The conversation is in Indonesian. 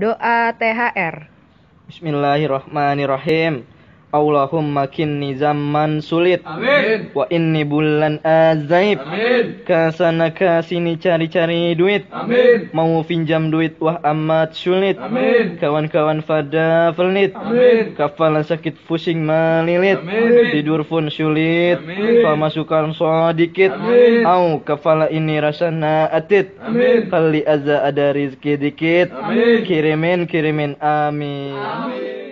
Doa THR. Bismillahirrahmanirrahim. Allahumma kinni zaman sulit Amin Wa inni bulan azaib Amin Kasana kasini cari-cari duit Amin Mau pinjam duit wah amat sulit Kawan-kawan fada pelit Amin Kepala sakit pusing melilit Amin Tidur pun sulit Amin masukkan sedikit Amin Au kepala ini rasana atit Amin Kali aza ada rizki dikit Amin Kirimin kirimin amin Amin